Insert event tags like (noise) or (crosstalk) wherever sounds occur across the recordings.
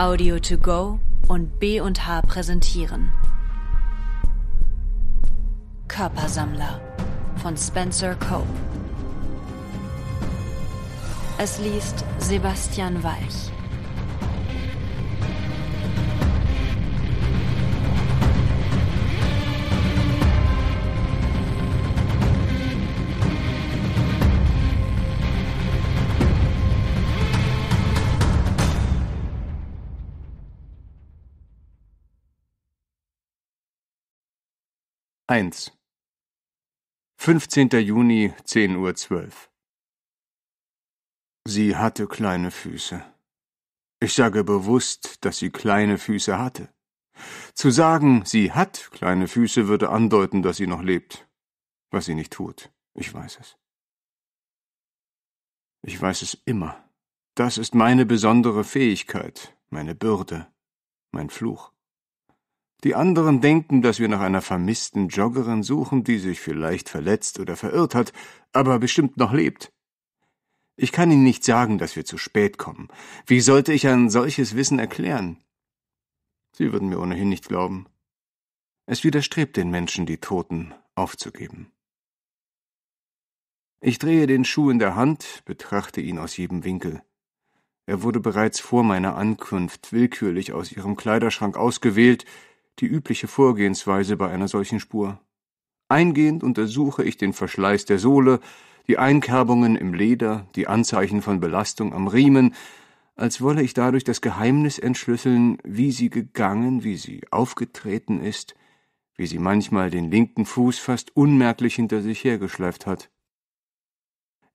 Audio to go und B&H präsentieren. Körpersammler von Spencer Cope. Es liest Sebastian Weich. 1. 15. Juni, 10.12 Uhr. Sie hatte kleine Füße. Ich sage bewusst, dass sie kleine Füße hatte. Zu sagen, sie hat kleine Füße, würde andeuten, dass sie noch lebt. Was sie nicht tut, ich weiß es. Ich weiß es immer. Das ist meine besondere Fähigkeit, meine Bürde, mein Fluch. Die anderen denken, dass wir nach einer vermissten Joggerin suchen, die sich vielleicht verletzt oder verirrt hat, aber bestimmt noch lebt. Ich kann Ihnen nicht sagen, dass wir zu spät kommen. Wie sollte ich ein solches Wissen erklären? Sie würden mir ohnehin nicht glauben. Es widerstrebt den Menschen, die Toten aufzugeben. Ich drehe den Schuh in der Hand, betrachte ihn aus jedem Winkel. Er wurde bereits vor meiner Ankunft willkürlich aus ihrem Kleiderschrank ausgewählt, die übliche Vorgehensweise bei einer solchen Spur. Eingehend untersuche ich den Verschleiß der Sohle, die Einkerbungen im Leder, die Anzeichen von Belastung am Riemen, als wolle ich dadurch das Geheimnis entschlüsseln, wie sie gegangen, wie sie aufgetreten ist, wie sie manchmal den linken Fuß fast unmerklich hinter sich hergeschleift hat.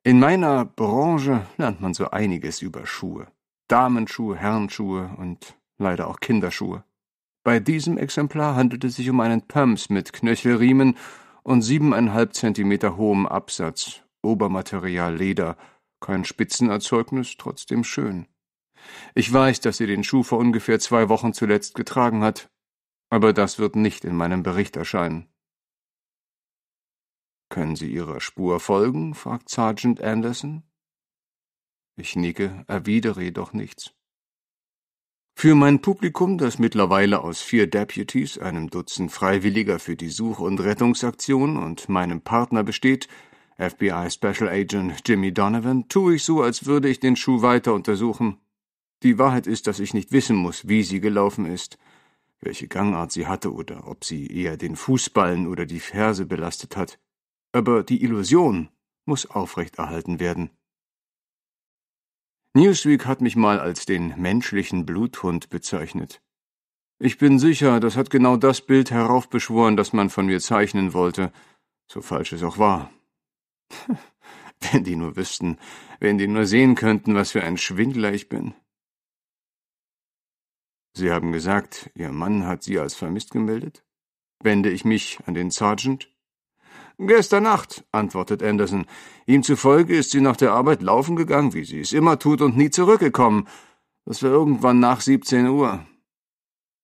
In meiner Branche lernt man so einiges über Schuhe. Damenschuhe, Herrenschuhe und leider auch Kinderschuhe. Bei diesem Exemplar handelt es sich um einen Pumps mit Knöchelriemen und siebeneinhalb Zentimeter hohem Absatz, Obermaterial Leder, kein Spitzenerzeugnis, trotzdem schön. Ich weiß, dass sie den Schuh vor ungefähr zwei Wochen zuletzt getragen hat, aber das wird nicht in meinem Bericht erscheinen. Können Sie Ihrer Spur folgen? fragt Sergeant Anderson. Ich nicke, erwidere jedoch nichts. Für mein Publikum, das mittlerweile aus vier Deputies, einem Dutzend Freiwilliger für die Such- und Rettungsaktion und meinem Partner besteht, FBI Special Agent Jimmy Donovan, tue ich so, als würde ich den Schuh weiter untersuchen. Die Wahrheit ist, dass ich nicht wissen muss, wie sie gelaufen ist, welche Gangart sie hatte oder ob sie eher den Fußballen oder die Ferse belastet hat. Aber die Illusion muss aufrechterhalten werden. Newsweek hat mich mal als den menschlichen Bluthund bezeichnet. Ich bin sicher, das hat genau das Bild heraufbeschworen, das man von mir zeichnen wollte, so falsch es auch war. (laughs) wenn die nur wüssten, wenn die nur sehen könnten, was für ein Schwindler ich bin. Sie haben gesagt, Ihr Mann hat Sie als vermisst gemeldet? Wende ich mich an den Sergeant? Gestern Nacht, antwortet Anderson. Ihm zufolge ist sie nach der Arbeit laufen gegangen, wie sie es immer tut und nie zurückgekommen. Das war irgendwann nach 17 Uhr.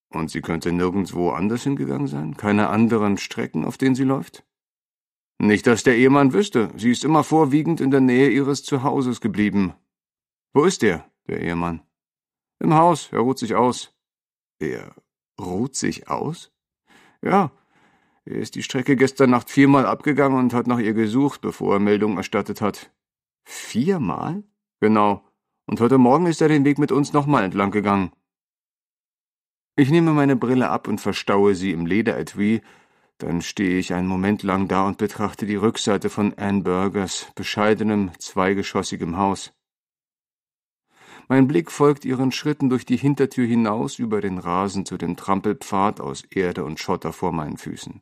Und sie könnte nirgendwo anders hingegangen sein? Keine anderen Strecken, auf denen sie läuft? Nicht, dass der Ehemann wüsste. Sie ist immer vorwiegend in der Nähe ihres Zuhauses geblieben. Wo ist er, der Ehemann? Im Haus. Er ruht sich aus. Er ruht sich aus? Ja, er ist die Strecke gestern Nacht viermal abgegangen und hat nach ihr gesucht, bevor er Meldung erstattet hat. Viermal? Genau. Und heute Morgen ist er den Weg mit uns nochmal entlang gegangen. Ich nehme meine Brille ab und verstaue sie im Lederetui, dann stehe ich einen Moment lang da und betrachte die Rückseite von Ann Burgers bescheidenem, zweigeschossigem Haus. Mein Blick folgt ihren Schritten durch die Hintertür hinaus über den Rasen zu dem Trampelpfad aus Erde und Schotter vor meinen Füßen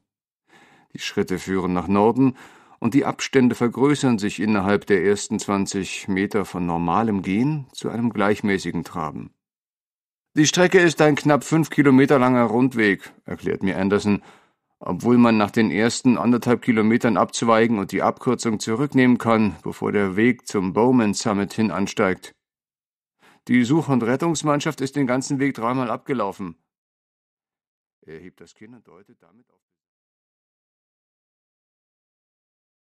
die Schritte führen nach Norden, und die Abstände vergrößern sich innerhalb der ersten 20 Meter von normalem Gehen zu einem gleichmäßigen Traben. Die Strecke ist ein knapp fünf Kilometer langer Rundweg, erklärt mir Anderson, obwohl man nach den ersten anderthalb Kilometern abzweigen und die Abkürzung zurücknehmen kann, bevor der Weg zum Bowman Summit hin ansteigt. Die Such- und Rettungsmannschaft ist den ganzen Weg dreimal abgelaufen. Er hebt das Kinn und deutet damit auf